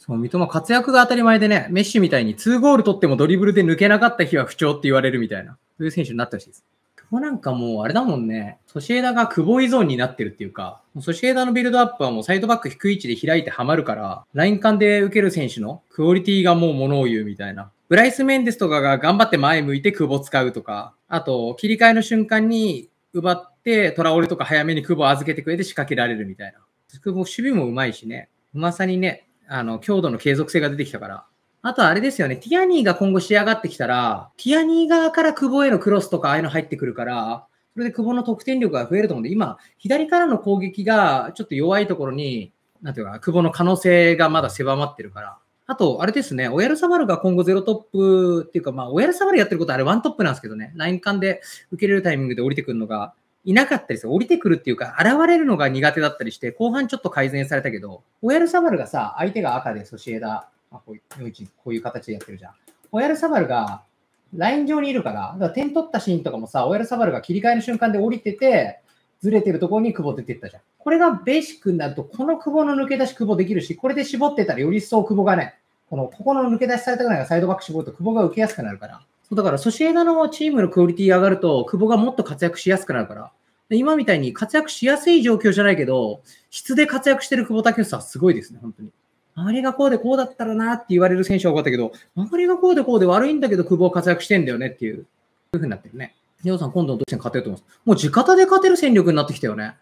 そう、三笘活躍が当たり前でね、メッシみたいに2ゴール取ってもドリブルで抜けなかった日は不調って言われるみたいな、そういう選手になってほしいです。久保なんかもうあれだもんね、ソシエダが久保依存になってるっていうか、もうソシエダのビルドアップはもうサイドバック低い位置で開いてはまるから、ライン間で受ける選手のクオリティがもう物を言うみたいな。ブライス・メンデスとかが頑張って前向いて久保使うとか、あと切り替えの瞬間に奪ってトラオレとか早めに久保預けてくれて仕掛けられるみたいな。久保守備もうまいしね、うまさにね、あの、強度の継続性が出てきたから。あとはあれですよね、ティアニーが今後仕上がってきたら、ティアニー側から久保へのクロスとかああいうの入ってくるから、それで久保の得点力が増えると思うんで、今、左からの攻撃がちょっと弱いところに、なんていうか、久保の可能性がまだ狭まってるから。あと、あれですね、オヤルサバルが今後ゼロトップっていうか、まあ、オヤルサバルやってることはあれワントップなんですけどね、ライン間で受けれるタイミングで降りてくるのが、いなかったりする。降りてくるっていうか、現れるのが苦手だったりして、後半ちょっと改善されたけど、オヤルサバルがさ、相手が赤でソシエダ、まあ、こういうこういう形でやってるじゃん。オヤルサバルがライン上にいるから、だから点取ったシーンとかもさ、オヤルサバルが切り替えの瞬間で降りてて、ずれてるところに久保出てったじゃん。これがベーシックになると、この久保の抜け出し久保できるし、これで絞ってたらより一層久保がね、この、ここの抜け出しされたくないらサイドバック絞ると久保が受けやすくなるから、だから、ソシエダのチームのクオリティが上がると、久保がもっと活躍しやすくなるから。今みたいに活躍しやすい状況じゃないけど、質で活躍してる久保建英はすごいですね、本当に。周りがこうでこうだったらなって言われる選手は多かったけど、周りがこうでこうで悪いんだけど、久保活躍してんだよねっていう、いうふうになってるね。ヨウさん、今度の年イ勝てると思います。もう地方で勝てる戦力になってきたよね。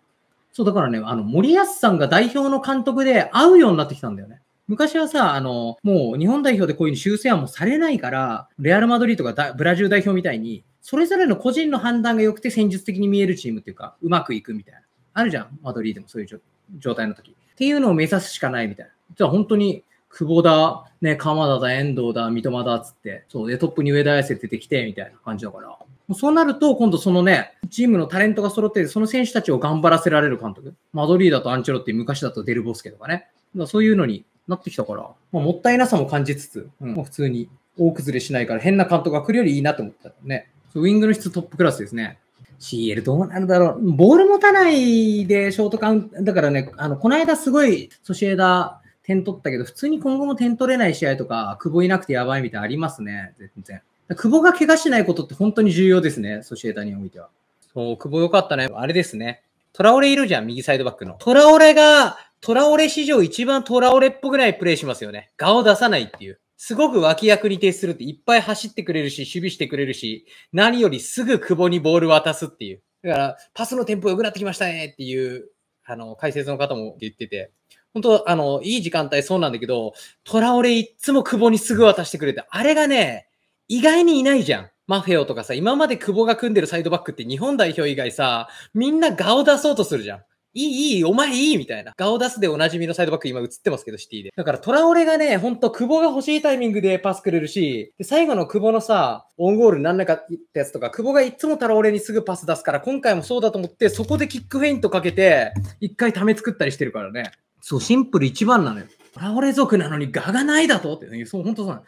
そう、だからね、あの、森保さんが代表の監督で会うようになってきたんだよね。昔はさ、あの、もう日本代表でこういう修正案もされないから、レアル・マドリードがブラジル代表みたいに、それぞれの個人の判断が良くて戦術的に見えるチームっていうか、うまくいくみたいな。あるじゃん、マドリーでもそういう状態の時。っていうのを目指すしかないみたいな。じゃあ本当に、久保だ、ね、鎌田だ、遠藤だ、三笘だ、つって、そうで、トップに上田綺世出てきて、みたいな感じだから。そうなると、今度そのね、チームのタレントが揃って、その選手たちを頑張らせられる監督。マドリーだとアンチェロって昔だとデルボスケとかね。だからそういうのになってきたから、まあ、もったいなさも感じつつ、うん、まあ、普通に大崩れしないから変な監督が来るよりいいなと思ったね。ウィングの質トップクラスですね。CL どうなるだろう。ボール持たないでショートカウント、だからね、あの、この間すごいソシエダ点取ったけど、普通に今後も点取れない試合とか、久保いなくてやばいみたいなありますね、全然。久保が怪我しないことって本当に重要ですね、ソシエダにおいては。そう、久保よかったね。あれですね。トラオレいるじゃん、右サイドバックの。トラオレがトラオレ史上一番トラオレっぽくないプレーしますよね。顔出さないっていう。すごく脇役に徹するって、いっぱい走ってくれるし、守備してくれるし、何よりすぐ久保にボール渡すっていう。だから、パスのテンポ良くなってきましたねっていう、あの、解説の方も言ってて、本当あの、いい時間帯そうなんだけど、トラオレいっつも久保にすぐ渡してくれて、あれがね、意外にいないじゃん。マフェオとかさ、今まで久保が組んでるサイドバックって日本代表以外さ、みんな顔出そうとするじゃん。いい、いい、お前いいみたいな。顔出すでおなじみのサイドバック今映ってますけど、シティで。だからトラオレがね、ほんと久保が欲しいタイミングでパスくれるし、で最後の久保のさ、オンゴールなんなかったやつとか、久保がいつもトラオレにすぐパス出すから、今回もそうだと思って、そこでキックフェイントかけて、一回溜め作ったりしてるからね。そう、シンプル一番なのよ。トラオレ族なのにガがないだとって、そう、ほんとそうなの。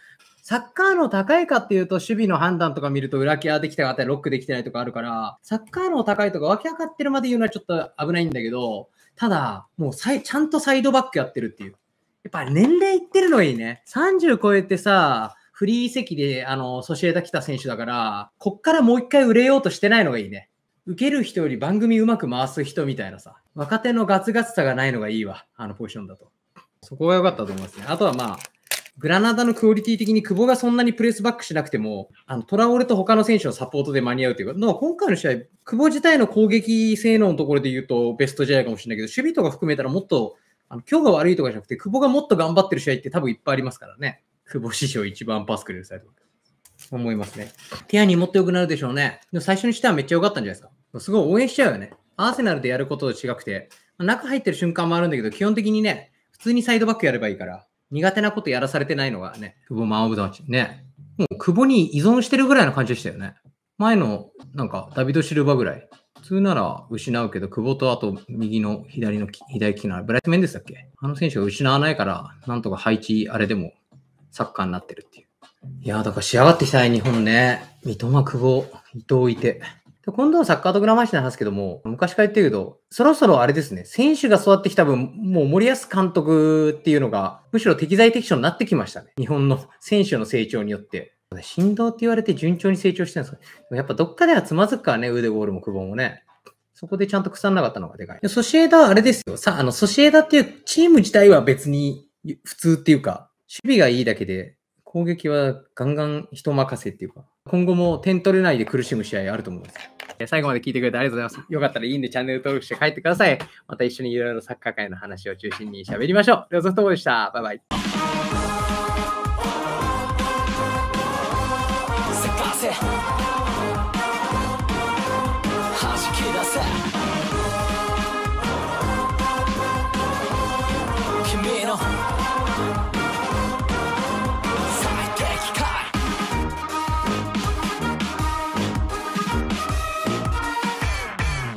サッカーの高いかっていうと、守備の判断とか見ると、裏ケアできたかったり、ロックできてないとかあるから、サッカーの高いとか、け上がってるまで言うのはちょっと危ないんだけど、ただ、もうさいちゃんとサイドバックやってるっていう。やっぱ年齢いってるのいいね。30超えてさ、フリー席で、あの、ソシエダ来た選手だから、こっからもう一回売れようとしてないのがいいね。受ける人より番組うまく回す人みたいなさ、若手のガツガツさがないのがいいわ、あのポジションだと。そこが良かったと思いますね。あとはまあ、グラナダのクオリティ的に久保がそんなにプレスバックしなくても、あのトラオレと他の選手のサポートで間に合うというか、まあ、今回の試合、久保自体の攻撃性能のところで言うとベスト試合かもしれないけど、守備とか含めたらもっと、あの今日が悪いとかじゃなくて、久保がもっと頑張ってる試合って多分いっぱいありますからね。久保師匠一番パスくれるサイド。思いますね。ティアニーもっと良くなるでしょうね。でも最初にしてはめっちゃ良かったんじゃないですか。すごい応援しちゃうよね。アーセナルでやることと違くて、中入ってる瞬間もあるんだけど、基本的にね、普通にサイドバックやればいいから、苦手なことやらされてないのがね、久保マン・オブ・ザ・マッチ。ね。もう久保に依存してるぐらいの感じでしたよね。前の、なんか、ダビド・シルバぐらい。普通なら失うけど、久保とあと右の左の左利きのブライト・メンデスだっけあの選手が失わないから、なんとか配置、あれでもサッカーになってるっていう。いやだから仕上がってきたね、日本ね。三笘、久保、伊藤いて。で今度はサッカーとグラマーシなんですけども、昔から言ってるけど、そろそろあれですね、選手が育ってきた分、もう森保監督っていうのが、むしろ適材適所になってきましたね。日本の選手の成長によって。振動って言われて順調に成長してるんですかでもやっぱどっかではつまずくからね、腕ゴールも久保もね。そこでちゃんと腐らなかったのがでかい。ソシエダはあれですよ。さ、あの、ソシエダっていうチーム自体は別に普通っていうか、守備がいいだけで、攻撃はガンガン人任せっていうか、今後も点取れないで苦しむ試合あると思います。最後まで聞いてくれてありがとうございます。よかったらいいんでチャンネル登録して帰ってください。また一緒にいろいろサッカー界の話を中心に喋りましょう。では、ソフトボーでした。バイバイ。君の